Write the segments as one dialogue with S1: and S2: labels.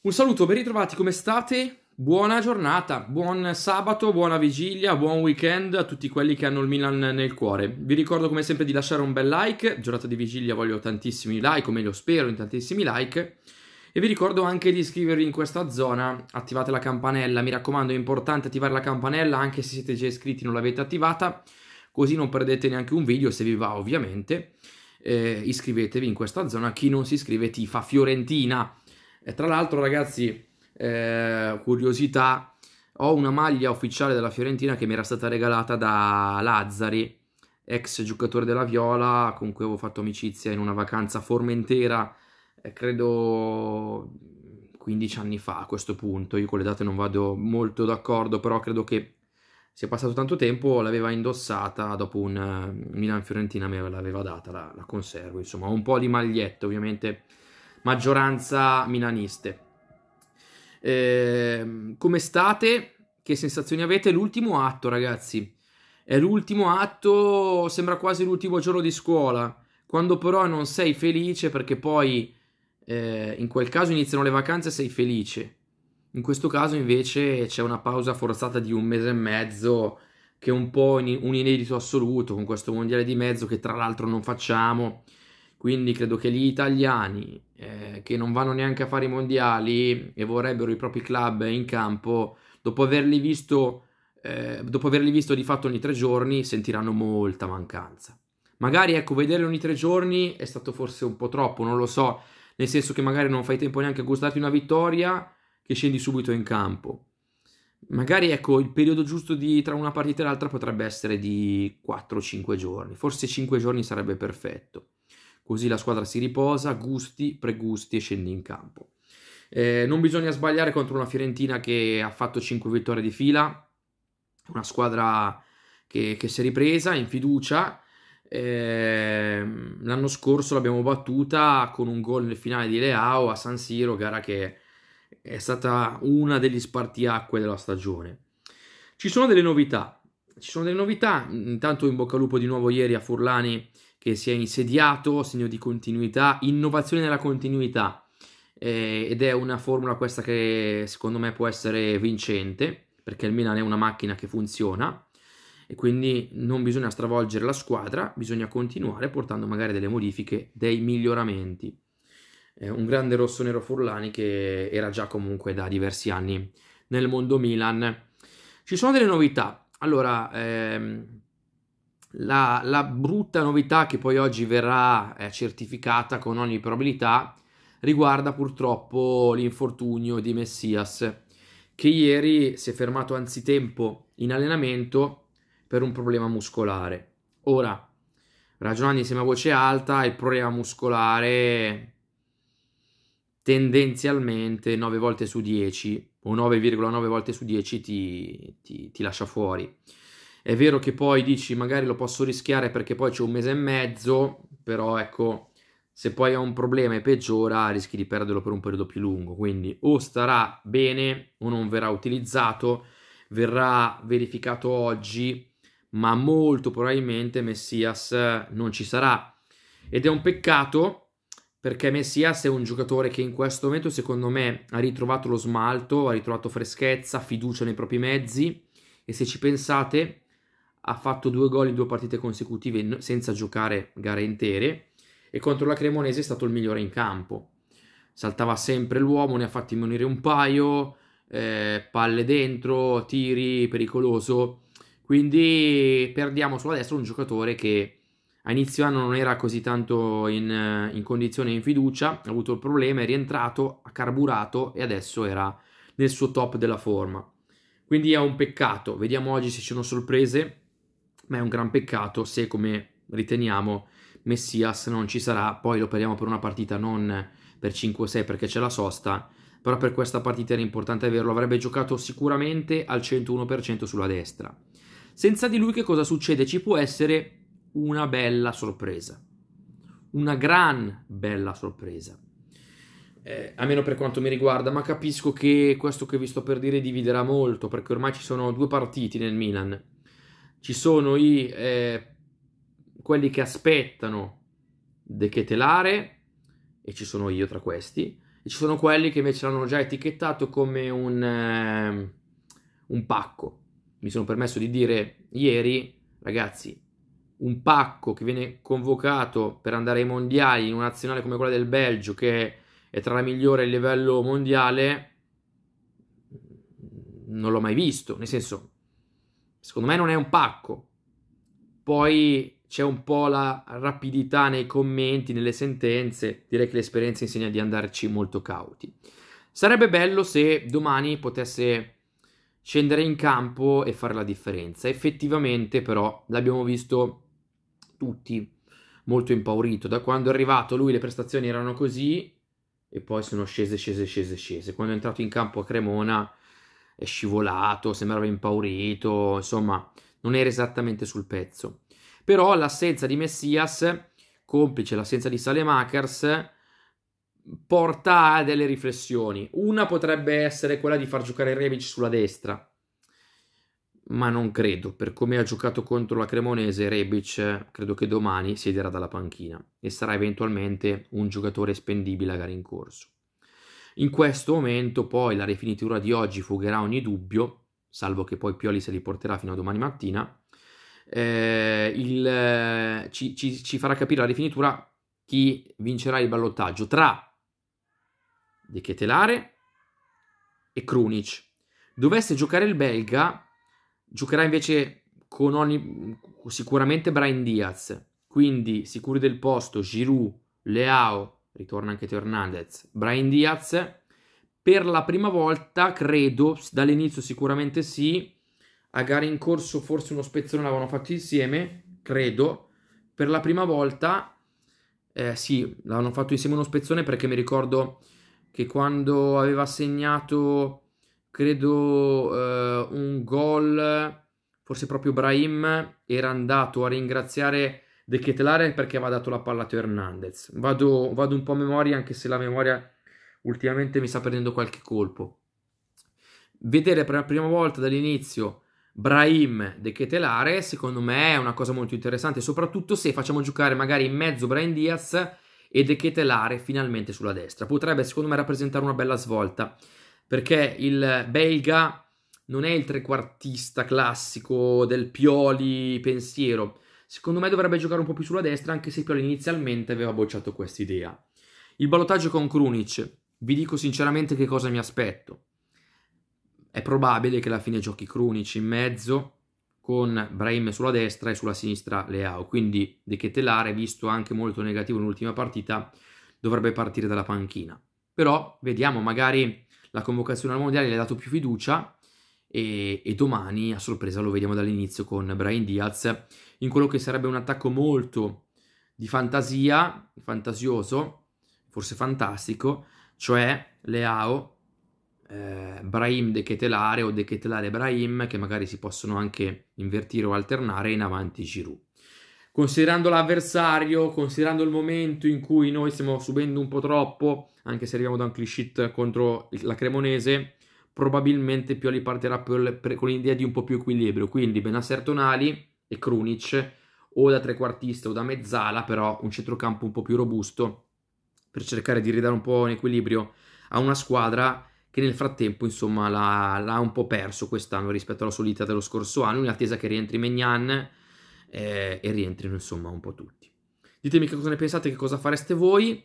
S1: Un saluto, ben ritrovati, come state? Buona giornata, buon sabato, buona vigilia, buon weekend a tutti quelli che hanno il Milan nel cuore. Vi ricordo come sempre di lasciare un bel like, giornata di vigilia voglio tantissimi like, o meglio spero in tantissimi like. E vi ricordo anche di iscrivervi in questa zona, attivate la campanella, mi raccomando è importante attivare la campanella anche se siete già iscritti e non l'avete attivata, così non perdete neanche un video se vi va ovviamente. Eh, iscrivetevi in questa zona, chi non si iscrive ti fa Fiorentina e tra l'altro, ragazzi, eh, curiosità, ho una maglia ufficiale della Fiorentina che mi era stata regalata da Lazzari, ex giocatore della Viola, con cui avevo fatto amicizia in una vacanza formentera, eh, credo 15 anni fa a questo punto. Io con le date non vado molto d'accordo, però credo che sia passato tanto tempo, l'aveva indossata dopo un eh, Milan-Fiorentina, me l'aveva data, la, la conservo, insomma, ho un po' di magliette, ovviamente maggioranza milaniste. Eh, come state? Che sensazioni avete? L'ultimo atto, ragazzi. È l'ultimo atto, sembra quasi l'ultimo giorno di scuola, quando però non sei felice perché poi eh, in quel caso iniziano le vacanze e sei felice. In questo caso invece c'è una pausa forzata di un mese e mezzo che è un po' un inedito assoluto con questo mondiale di mezzo che tra l'altro non facciamo. Quindi credo che gli italiani eh, che non vanno neanche a fare i mondiali e vorrebbero i propri club in campo, dopo averli visto, eh, dopo averli visto di fatto ogni tre giorni, sentiranno molta mancanza. Magari ecco, vederli ogni tre giorni è stato forse un po' troppo, non lo so, nel senso che magari non fai tempo neanche a gustarti una vittoria che scendi subito in campo. Magari ecco, il periodo giusto di, tra una partita e l'altra potrebbe essere di 4-5 giorni, forse 5 giorni sarebbe perfetto così la squadra si riposa, gusti, pregusti e scendi in campo. Eh, non bisogna sbagliare contro una Fiorentina che ha fatto 5 vittorie di fila, una squadra che, che si è ripresa in fiducia. Eh, l'anno scorso l'abbiamo battuta con un gol nel finale di Leao a San Siro, gara che è stata una degli spartiacque della stagione. Ci sono delle novità, ci sono delle novità, intanto in bocca al lupo di nuovo ieri a Furlani che si è insediato, segno di continuità, innovazione nella continuità eh, ed è una formula questa che secondo me può essere vincente perché il Milan è una macchina che funziona e quindi non bisogna stravolgere la squadra, bisogna continuare portando magari delle modifiche, dei miglioramenti. Eh, un grande rosso-nero Furlani che era già comunque da diversi anni nel mondo Milan. Ci sono delle novità. Allora, ehm, la, la, brutta novità che poi oggi verrà eh, certificata con ogni probabilità riguarda purtroppo l'infortunio di Messias, che ieri si è fermato anzitempo in allenamento per un problema muscolare. Ora, ragionando insieme a voce alta, il problema muscolare tendenzialmente 9 volte su 10 o 9,9 volte su 10 ti, ti, ti lascia fuori. È vero che poi dici magari lo posso rischiare perché poi c'è un mese e mezzo, però ecco, se poi ha un problema e peggiora rischi di perderlo per un periodo più lungo, quindi o starà bene o non verrà utilizzato, verrà verificato oggi, ma molto probabilmente Messias non ci sarà. Ed è un peccato perché Messias è un giocatore che in questo momento secondo me ha ritrovato lo smalto, ha ritrovato freschezza, fiducia nei propri mezzi e se ci pensate ha fatto due gol in due partite consecutive senza giocare gare intere e contro la Cremonese è stato il migliore in campo. Saltava sempre l'uomo, ne ha fatti munire un paio, eh, palle dentro, tiri, pericoloso. Quindi perdiamo sulla destra un giocatore che a inizio anno non era così tanto in, in condizione in fiducia, ha avuto il problema, è rientrato, ha carburato e adesso era nel suo top della forma. Quindi è un peccato, vediamo oggi se ci sono sorprese ma è un gran peccato se, come riteniamo, Messias non ci sarà, poi lo perdiamo per una partita, non per 5 6 perché c'è la sosta, però per questa partita era importante averlo, avrebbe giocato sicuramente al 101% sulla destra. Senza di lui che cosa succede? Ci può essere una bella sorpresa, una gran bella sorpresa. Eh, almeno per quanto mi riguarda, ma capisco che questo che vi sto per dire dividerà molto, perché ormai ci sono due partiti nel Milan ci sono i, eh, quelli che aspettano dechetelare, e ci sono io tra questi, e ci sono quelli che invece l'hanno già etichettato come un, eh, un pacco. Mi sono permesso di dire ieri, ragazzi, un pacco che viene convocato per andare ai mondiali in una nazionale come quella del Belgio, che è tra la migliore a livello mondiale, non l'ho mai visto. Nel senso, Secondo me non è un pacco. Poi c'è un po' la rapidità nei commenti, nelle sentenze. Direi che l'esperienza insegna di andarci molto cauti. Sarebbe bello se domani potesse scendere in campo e fare la differenza. Effettivamente, però, l'abbiamo visto tutti molto impaurito. Da quando è arrivato lui le prestazioni erano così e poi sono scese, scese, scese, scese. Quando è entrato in campo a Cremona è scivolato, sembrava impaurito, insomma, non era esattamente sul pezzo. Però l'assenza di Messias, complice l'assenza di Salemakers, porta a delle riflessioni. Una potrebbe essere quella di far giocare Rebic sulla destra, ma non credo, per come ha giocato contro la Cremonese Rebic, credo che domani siederà dalla panchina e sarà eventualmente un giocatore spendibile a gara in corso. In questo momento poi la rifinitura di oggi fugherà ogni dubbio, salvo che poi Pioli se li porterà fino a domani mattina, eh, il, eh, ci, ci, ci farà capire la rifinitura chi vincerà il ballottaggio tra De Ketelare e Krunic. Dovesse giocare il belga, giocherà invece con ogni, sicuramente Brian Diaz, quindi sicuri del posto Giroud, Leao, ritorna anche Teo Hernandez, Brian Diaz, per la prima volta, credo, dall'inizio sicuramente sì, a gare in corso forse uno spezzone l'avevano fatto insieme, credo, per la prima volta, eh, sì, l'avevano fatto insieme uno spezzone perché mi ricordo che quando aveva segnato, credo, eh, un gol, forse proprio Brahim, era andato a ringraziare De Ketelare perché aveva dato la palla a Teo Hernandez. Vado, vado, un po' a memoria, anche se la memoria ultimamente mi sta perdendo qualche colpo. Vedere per la prima volta dall'inizio Brahim De Ketelare, secondo me è una cosa molto interessante, soprattutto se facciamo giocare magari in mezzo Brian Diaz e De Ketelare finalmente sulla destra. Potrebbe, secondo me, rappresentare una bella svolta, perché il belga non è il trequartista classico del Pioli pensiero, Secondo me dovrebbe giocare un po' più sulla destra, anche se Pioli inizialmente aveva bocciato questa idea. Il ballottaggio con Krunic, vi dico sinceramente che cosa mi aspetto. È probabile che alla fine giochi Krunic in mezzo con Brahim sulla destra e sulla sinistra Leao, quindi De Chetelare, visto anche molto negativo nell'ultima partita, dovrebbe partire dalla panchina. Però vediamo, magari la convocazione al mondiale gli ha dato più fiducia e, e, domani a sorpresa lo vediamo dall'inizio con Brian Diaz in quello che sarebbe un attacco molto di fantasia, fantasioso, forse fantastico, cioè Leao, eh, Brahim De Ketelare o De Ketelare Brahim che magari si possono anche invertire o alternare in avanti Giroud. Considerando l'avversario, considerando il momento in cui noi stiamo subendo un po' troppo, anche se arriviamo da un cliché contro la Cremonese, probabilmente Pioli partirà per, per, con l'idea di un po' più equilibrio, quindi Benasser Tonali e Krunic o da trequartista o da mezzala, però un centrocampo un po' più robusto per cercare di ridare un po' un equilibrio a una squadra che nel frattempo insomma l'ha, un po' perso quest'anno rispetto alla solita dello scorso anno, in attesa che rientri Megnan eh, e rientrino insomma un po' tutti. Ditemi che cosa ne pensate, che cosa fareste voi,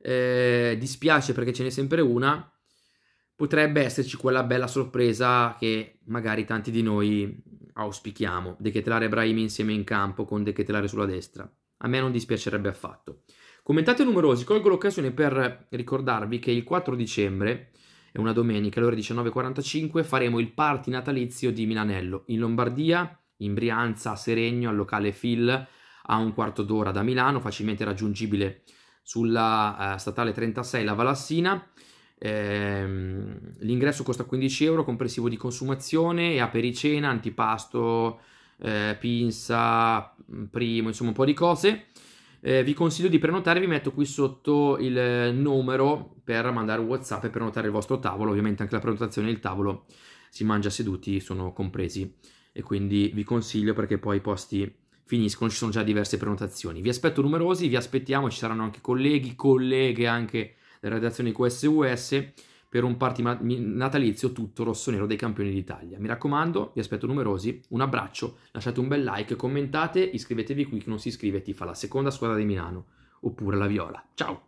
S1: eh, dispiace perché ce n'è sempre una, potrebbe esserci quella bella sorpresa che magari tanti di noi auspichiamo, Decatelare Brahimi insieme in campo con Decatelare sulla destra. A me non dispiacerebbe affatto. Commentate numerosi, colgo l'occasione per ricordarvi che il 4 dicembre, è una domenica, alle ore 19.45, faremo il party natalizio di Milanello, in Lombardia, in Brianza, a Seregno, al locale Phil, a un quarto d'ora da Milano, facilmente raggiungibile sulla uh, statale 36 La Valassina Ehm, l'ingresso costa 15 euro, complessivo di consumazione e apericena, antipasto, eh, pinza, mm, primo, insomma un po' di cose. Eh, vi consiglio di prenotare, vi metto qui sotto il numero per mandare WhatsApp e prenotare il vostro tavolo. Ovviamente anche la prenotazione del tavolo si mangia seduti, sono compresi. E quindi vi consiglio perché poi i posti finiscono, ci sono già diverse prenotazioni. Vi aspetto numerosi, vi aspettiamo, ci saranno anche colleghi, colleghe anche le radiazioni QSUS per un party natalizio tutto rosso-nero dei campioni d'Italia. Mi raccomando, vi aspetto numerosi, un abbraccio, lasciate un bel like, commentate, iscrivetevi qui, chi non si iscrive ti fa la seconda squadra di Milano, oppure la Viola. Ciao!